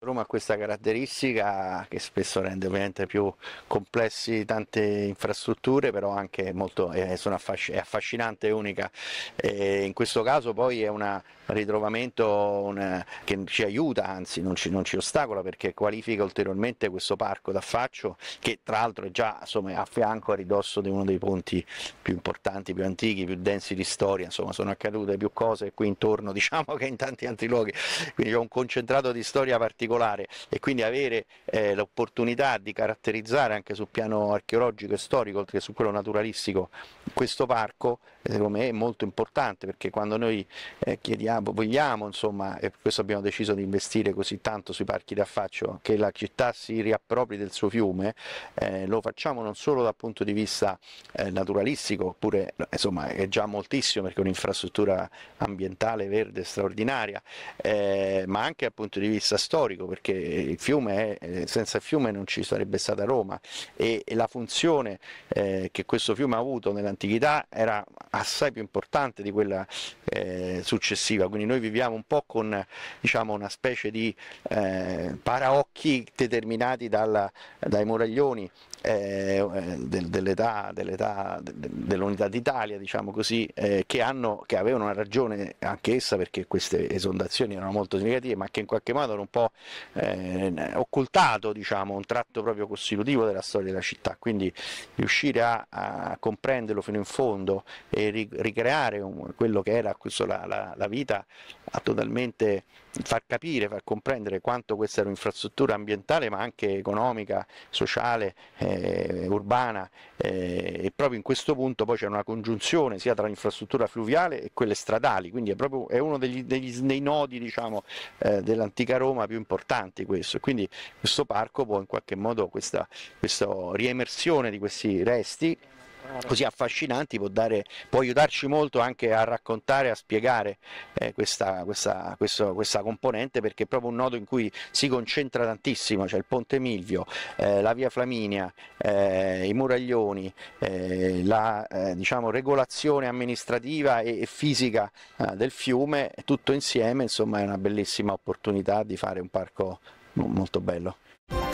Roma ha questa caratteristica che spesso rende ovviamente più complessi tante infrastrutture, però anche molto, eh, affasc è affascinante e unica. E in questo caso poi è un ritrovamento una, che ci aiuta, anzi non ci, non ci, ostacola perché qualifica ulteriormente questo parco d'affaccio che tra l'altro è già insomma, a fianco a ridosso di uno dei ponti più importanti, più antichi, più densi di storia, insomma sono accadute più cose qui intorno diciamo che in tanti altri luoghi, quindi c'è un concentrato di storia particolare particolare e quindi avere eh, l'opportunità di caratterizzare anche sul piano archeologico e storico, oltre che su quello naturalistico, questo parco eh, secondo me è molto importante perché quando noi eh, chiediamo, vogliamo, insomma, e per questo abbiamo deciso di investire così tanto sui parchi d'affaccio, che la città si riappropri del suo fiume, eh, lo facciamo non solo dal punto di vista eh, naturalistico, oppure insomma è già moltissimo perché è un'infrastruttura ambientale verde straordinaria, eh, ma anche dal punto di vista storico storico perché il fiume è, eh, senza il fiume non ci sarebbe stata Roma e, la funzione eh, che questo fiume ha avuto nell'antichità era assai più importante di quella eh, successiva, quindi noi viviamo un po' con diciamo, una specie di eh, paraocchi determinati dalla, dai muraglioni eh, eh dell'età, dell dell'unità d'Italia, diciamo così, eh, che, hanno, che, avevano una ragione anche essa perché queste esondazioni erano molto significative, ma che in qualche modo erano un po' eh, occultato diciamo, un tratto proprio costitutivo della storia della città, quindi riuscire a, a comprenderlo fino in fondo e ri, ricreare un, quello che era questo, la, la, la vita totalmente far capire, far comprendere quanto questa era un'infrastruttura ambientale ma anche economica, sociale, eh, urbana eh, e proprio in questo punto poi c'è una congiunzione sia tra l'infrastruttura fluviale e quelle stradali, quindi è proprio è uno degli, degli, dei nodi diciamo, eh, dell'antica Roma più importanti questo, quindi questo parco può in qualche modo questa, questa riemersione di questi resti così affascinanti può, dare, può, aiutarci molto anche a raccontare, a spiegare eh, questa, questa, questo, questa, componente perché è proprio un nodo in cui si concentra tantissimo, cioè il Ponte Milvio, eh, la Via Flaminia, eh, i Muraglioni, eh, la eh, diciamo, regolazione amministrativa e, e fisica eh, del fiume, tutto insieme insomma è una bellissima opportunità di fare un parco molto bello.